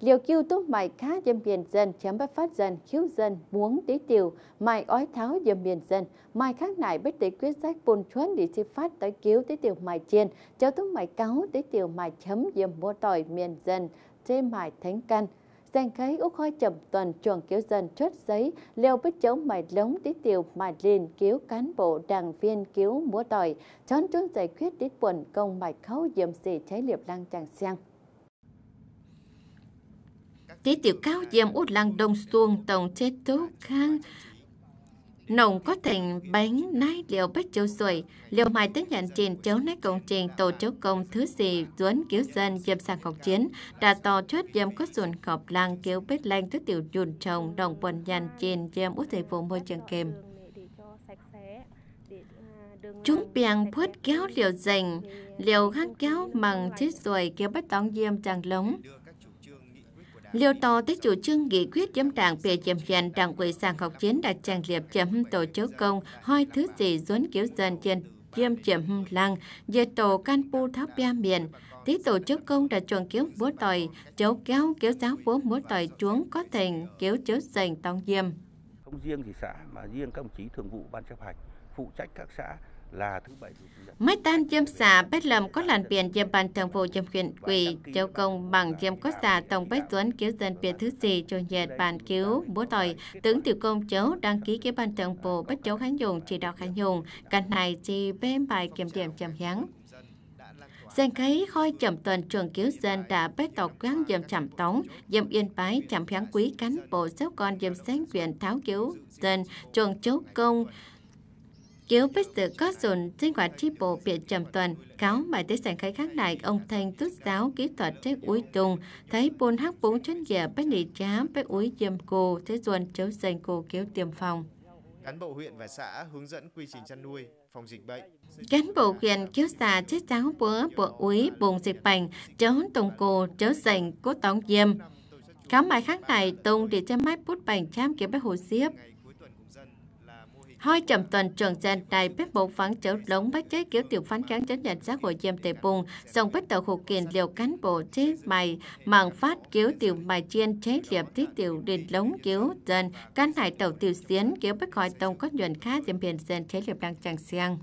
liều kêu túc mày khá dâm biển dân chấm bất phát dân khiếu dân muốn tí tiểu mày ói tháo dâm biển dân mày khác nải bất tế quyết sách bồn chuấn để chi phát tới cứu tí tiểu mày trên cháu túc mày cáo tí tiểu mày chấm dâm mua tỏi miền dân chê mày thánh căn Giành khấy úc hoi chậm tuần chuẩn kéo dân chốt giấy, leo bích chống mày lống tí tiểu mày liền cứu cán bộ đảng viên cứu múa tỏi, chón chốt giải quyết tí quần công mày khấu dầm xỉ cháy liệp lang chàng sang. Tí tiểu cao dèm út lăng đông xuông tổng chế tố khang. Nồng có thành bánh nái liệu bách châu rồi, liệu mai tức nhận trên cháu nái công trình tổ cháu công thứ gì duấn kiếu dân dâm sang học chiến, đã tò chốt dâm có xuân khọc làng kiếu bết lanh tức tiểu dùn trồng đồng quần nhàn trên dâm út thầy vụ môi trường kềm. Chúng bèn phớt kéo liều dành, liều khác kéo bằng chết rồi kéo bắt tóng diêm chàng lống. Liêu tỏ tới chủ trương nghị quyết giám đảng về chậm dân đảng quỹ sàng học chiến đã trang liệp chấm tổ chức công hoi thứ gì dốn kiểu dân trên chiêm chiếm lăng về tổ can pu tháp bia miền tí tổ chức công đã chuẩn kiểu búa tòi cháu kéo kiểu giáo phố múa tòi chuống có thành kiểu chớ dành tông diêm không riêng thì xã mà riêng các đồng chí thường vụ ban chấp hành phụ trách các xã mấy tan dâm xà bất lầm có làn biển dâm bàn thường vụ dâm khuyên quỷ châu công bằng dâm có xà tổng bách tuấn cứu dân biển thứ gì cho nhiệt bàn cứu bố tội tướng tiểu công chấu đăng ký kế ban thường vụ bất chấu khánh dùng chỉ đạo khánh dùng căn này chỉ bên bài kiểm điểm chầm hiáng Giành cái khoi chậm tuần trường cứu dân đã bế tộc quán dầm chạm tống, dầm yên bái chạm kháng quý cán bộ giáo con dầm sáng quyền tháo cứu dân trường chấu công, Kiếu có Cotson sinh hoạt tri bộ bị trầm tuần cáo bài tế sản khai khác này ông thanh tước giáo kỹ thuật trách úi trùng thấy bồn hắc bốn chuyên nghiệp bách nị chám bách úi dìm cô thế duân chấu dành cô kiếu tiềm phòng cán bộ huyện và xã hướng dẫn quy trình chăn nuôi phòng dịch bệnh. Cán bộ huyện kéo xà chết giáo bữa bộ úy buồn dịch bệnh, chấu tổng cô chấu dành, cố tóng dìm Cáo bài khác này, tông để cho máy bút bành chám kiếm bách hồ diếp. Hoi chậm tuần trường gian đài bếp bộ phán chấu lống bác chế kiểu tiểu phán kháng chấn nhận xã hội dâm tệ bùng, dòng bếp tàu khu kiện liều cán bộ chế mày, mạng phát kiểu tiểu bài chiên chế liệp tiết tiểu đình lống kiểu dân, cán hải tàu tiểu xiến kiểu bách khỏi tông có nhuận khá diệm biển dân chế liệp đang chẳng xiang.